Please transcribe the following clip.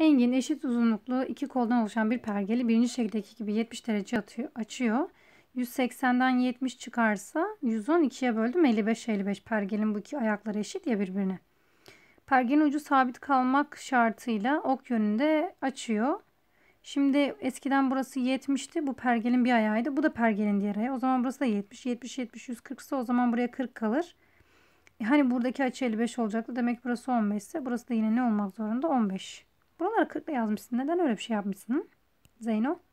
Engin eşit uzunluklu iki koldan oluşan bir pergeli birinci şekildeki gibi 70 derece atıyor, açıyor. 180'den 70 çıkarsa 112'ye böldüm 55-55 pergelin bu iki ayakları eşit ya birbirine. Pergelin ucu sabit kalmak şartıyla ok yönünde açıyor. Şimdi eskiden burası 70'ti. Bu pergelin bir ayağıydı. Bu da pergelin diğer ayağı. O zaman burası da 70. 70, 70, 140 ise o zaman buraya 40 kalır. E hani buradaki açı 55 olacaktı. Demek burası 15 ise burası da yine ne olmak zorunda? 15. Buraları 40 yazmışsın. Neden öyle bir şey yapmışsın? Zeyno.